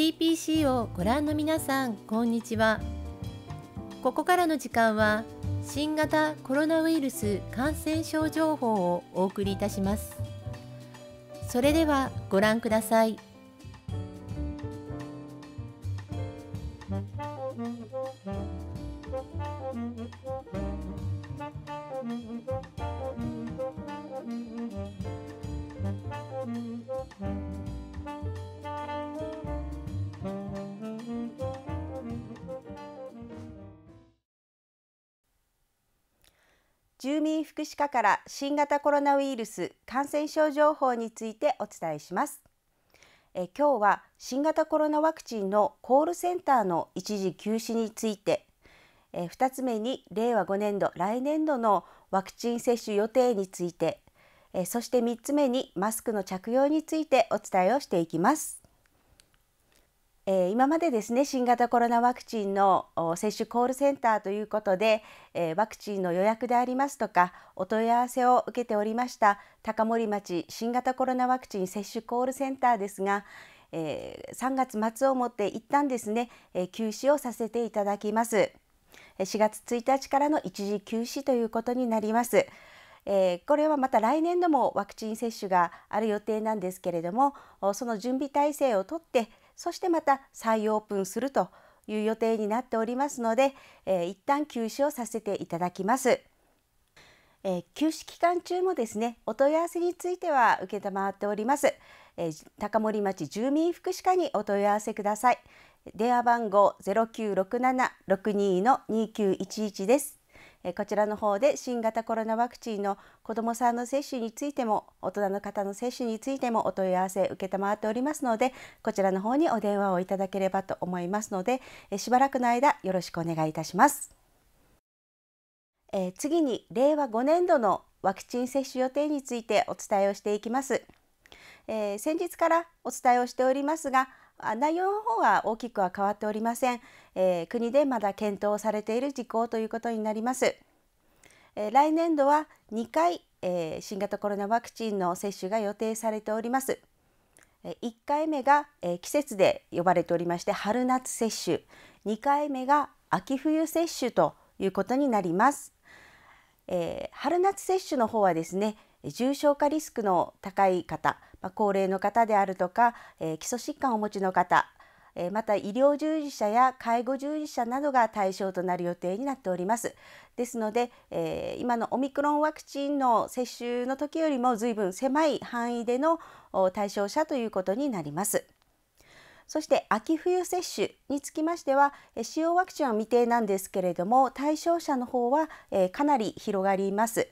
TPC をご覧の皆さんこんにちはここからの時間は新型コロナウイルス感染症情報をお送りいたしますそれではご覧ください住民福祉課から新型コロナウイルス感染症情報についてお伝えしますえ今日は新型コロナワクチンのコールセンターの一時休止についてえ2つ目に令和5年度来年度のワクチン接種予定についてえそして3つ目にマスクの着用についてお伝えをしていきますえー、今までですね新型コロナワクチンの接種コールセンターということで、えー、ワクチンの予約でありますとかお問い合わせを受けておりました高森町新型コロナワクチン接種コールセンターですが、えー、3月末をもって一旦ですね、えー、休止をさせていただきます4月1日からの一時休止ということになります。えー、これはまた来年度もワクチン接種がある予定なんですけれどもその準備体制をとってそしてまた再オープンするという予定になっておりますので、えー、一旦休止をさせていただきます。えー、休止期間中もですねお問い合わせについては承っております、えー、高森町住民福祉課にお問い合わせください電話番号0967-622-2911ですこちらの方で新型コロナワクチンの子どもさんの接種についても大人の方の接種についてもお問い合わせ承っておりますのでこちらの方にお電話をいただければと思いますのでしばらくの間よろしくお願いいたします。えー、次に令和5年度のワクチン接種予定についてお伝えをしていきます。えー、先日からお伝えをしておりますが内容の方は大きくは変わっておりません。えー、国でまだ検討されている事項ということになります。えー、来年度は2回、えー、新型コロナワクチンの接種が予定されております。1回目が、え季節で呼ばれておりまして春夏接種2回目が秋冬接種ということになります、え春夏接種の方はですね重症化リスクの高い方、まあ、高齢の方であるとか、え基礎疾患をお持ちの方また医療従事者や介護従事者などが対象となる予定になっておりますですので、え今のオミクロンワクチンの接種の時よりも随分狭い範囲での対象者ということになります。そして秋冬接種につきましては使用ワクチンは未定なんですけれども対象者の方はかなり広がります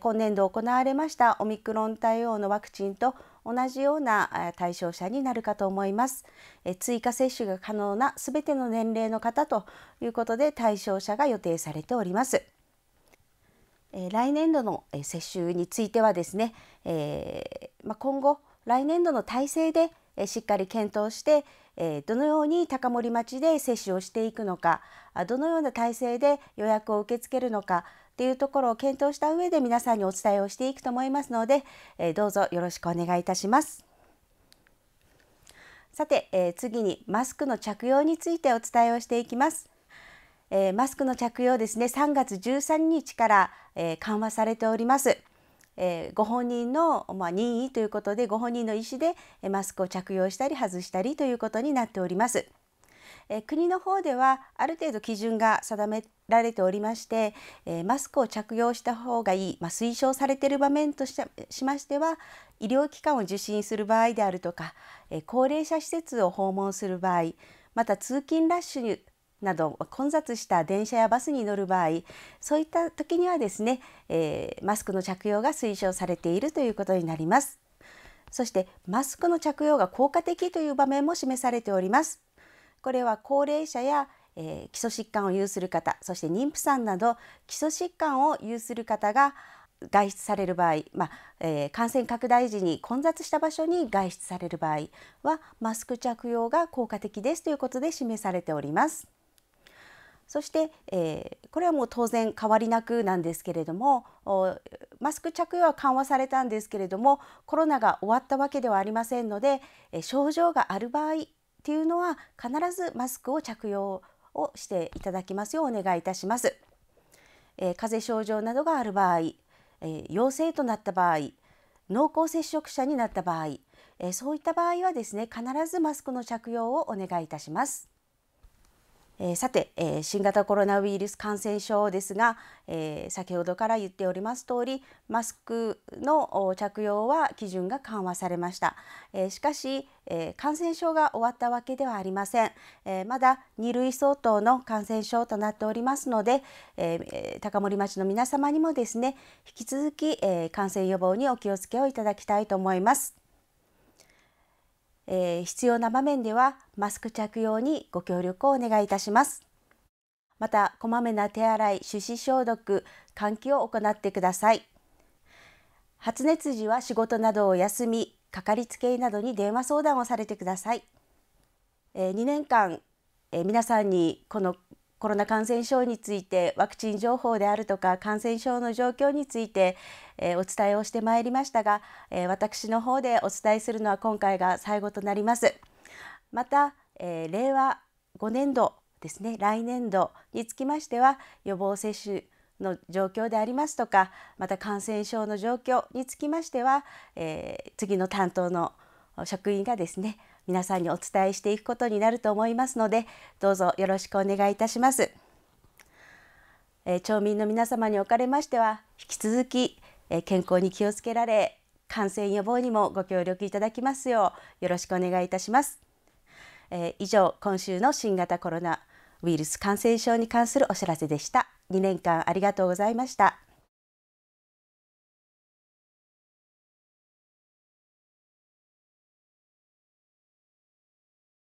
今年度行われましたオミクロン対応のワクチンと同じような対象者になるかと思います追加接種が可能なすべての年齢の方ということで対象者が予定されております来年度の接種についてはですね、えま今後来年度の体制でしっかり検討してどのように高森町で接種をしていくのかどのような体制で予約を受け付けるのかというところを検討した上で皆さんにお伝えをしていくと思いますのでどうぞよろしくお願いいたします。さて、え次にマスクの着用についてお伝えをしていきます。えマスクの着用ですね3月13日から、え緩和されております。えー、ご本人の、まあ、任意ということでご本人の意思でマスクを着用したり外したりということになっております。え国の方ではある程度基準が定められておりまして、えマスクを着用した方がいい、まあ、推奨されている場面とししましては医療機関を受診する場合であるとか、え高齢者施設を訪問する場合また通勤ラッシュなど混雑した電車やバスに乗る場合そういった時にはですね、えー、マスクの着用が推奨されているということになりますそしてマスクの着用が効果的という場面も示されておりますこれは高齢者や、えー、基礎疾患を有する方そして妊婦さんなど基礎疾患を有する方が外出される場合、まあえー、感染拡大時に混雑した場所に外出される場合はマスク着用が効果的ですということで示されております。そして、えー、これはもう当然変わりなくなんですけれどもマスク着用は緩和されたんですけれどもコロナが終わったわけではありませんので、えー、症状がある場合っていうのは必ずマスクを着用をしていただきますようお願いいたします。えー、風邪症状などがある場合、えー、陽性となった場合濃厚接触者になった場合、えー、そういった場合はですね必ずマスクの着用をお願いいたします。えー、さて、えー、新型コロナウイルス感染症ですが、えー、先ほどから言っております通りマスクの着用は基準が緩和されました、えしかし、え感染症が終わったわけではありません、えまだ2類相当の感染症となっておりますので、え高森町の皆様にもですね引き続き、え感染予防にお気をつけをいただきたいと思います。えー、必要な場面ではマスク着用にご協力をお願いいたします。また、こまめな手洗い、手指消毒、換気を行ってください。発熱時は仕事などを休み、かかりつけ医などに電話相談をされてください。えー、2年間、えー、皆さんにこのコロナ感染症についてワクチン情報であるとか感染症の状況について、えー、お伝えをしてまいりましたが、えー、私の方でお伝えするのは今回が最後となります。また、えー、令和5年度ですね来年度につきましては予防接種の状況でありますとかまた感染症の状況につきましては、え次の担当の職員がですね皆さんにお伝えしていくことになると思いますのでどうぞよろしくお願いいたします、えー、町民の皆様におかれましては引き続き、えー、健康に気をつけられ感染予防にもご協力いただきますようよろしくお願いいたします、えー、以上今週の新型コロナウイルス感染症に関するお知らせでした2年間ありがとうございました